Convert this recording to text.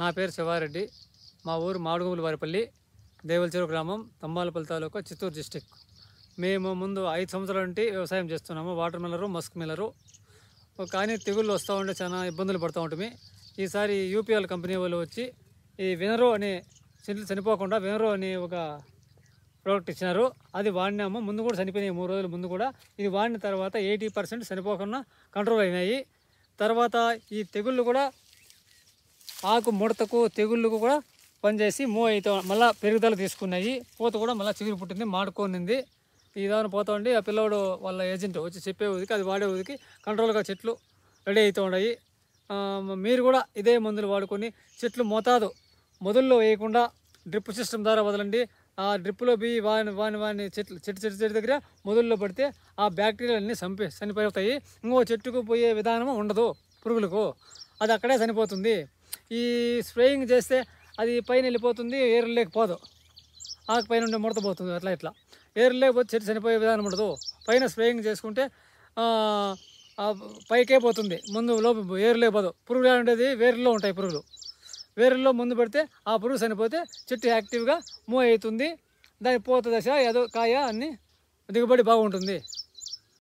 నా పేరు శివారెడ్డి మా ఊరు మాడుగుములు వారిపల్లి దేవల్చెరు గ్రామం తంబాలపల్లి తాలూకా చిత్తూరు డిస్టిక్ మేము ముందు ఐదు సంవత్సరాల నుండి వ్యవసాయం చేస్తున్నాము వాటర్ మిల్లరు మస్క్ మిల్లరు కానీ తెగుళ్ళు వస్తూ ఉంటే చాలా ఇబ్బందులు పడుతూ ఉంటుంది ఈసారి యూపీఎల్ కంపెనీ వాళ్ళు వచ్చి ఈ వినరు అనే చనిపోకుండా వినరు అనే ఒక ప్రోడక్ట్ ఇచ్చినారు అది వాడినాము ముందు కూడా చనిపోయినాయి మూడు రోజుల ముందు కూడా ఇది వాడిన తర్వాత ఎయిటీ పర్సెంట్ చనిపోకుండా కంట్రోల్ అయినాయి తర్వాత ఈ తెగుళ్ళు కూడా ఆకు ముడతకు తెగుళ్ళకు కూడా పనిచేసి మూ అవుతా మళ్ళీ పెరుగుదల తీసుకున్నాయి పూత కూడా మళ్ళీ చిగురు పుట్టింది మాడుకోనింది ఈ దాని పోతా ఉండి ఆ పిల్లవాడు వాళ్ళ ఏజెంట్ వచ్చి చెప్పే ఉదికి అది వాడే ఉదికి కంట్రోల్గా చెట్లు రెడీ అవుతూ ఉన్నాయి మీరు కూడా ఇదే మందులు వాడుకొని చెట్లు మోతాదు మొదల్లో వేయకుండా డ్రిప్ సిస్టమ్ ద్వారా వదలండి ఆ డ్రిప్లో బియ్యి వాని వాని వాని చెట్లు చెట్టు చెట్టు చెట్టు దగ్గర మొదల్లో పడితే ఆ బ్యాక్టీరియాలన్నీ చంపి చనిపోతాయి ఇంకో చెట్టుకు పోయే విధానం ఉండదు పురుగులకు అది అక్కడే చనిపోతుంది ఈ స్ప్రేయింగ్ చేస్తే అది పైన వెళ్ళిపోతుంది ఏరు లేకపోదు ఆకు పైన ఉండే ముడత పోతుంది అట్లా ఇట్లా ఏరు లేకపోతే చెట్టు చనిపోయే విధానం ఉండదు పైన స్ప్రేయింగ్ చేసుకుంటే పైకే పోతుంది ముందు లోపు ఏరు లేకపోదు పురుగులు ఉండేది వేరులో ఉంటాయి పురుగులు వేరుల్లో ముందు పెడితే ఆ పురుగు చనిపోతే చెట్టు యాక్టివ్గా మూవ్ అవుతుంది దాని పోత దశ ఏదో కాయ అన్నీ దిగుబడి బాగుంటుంది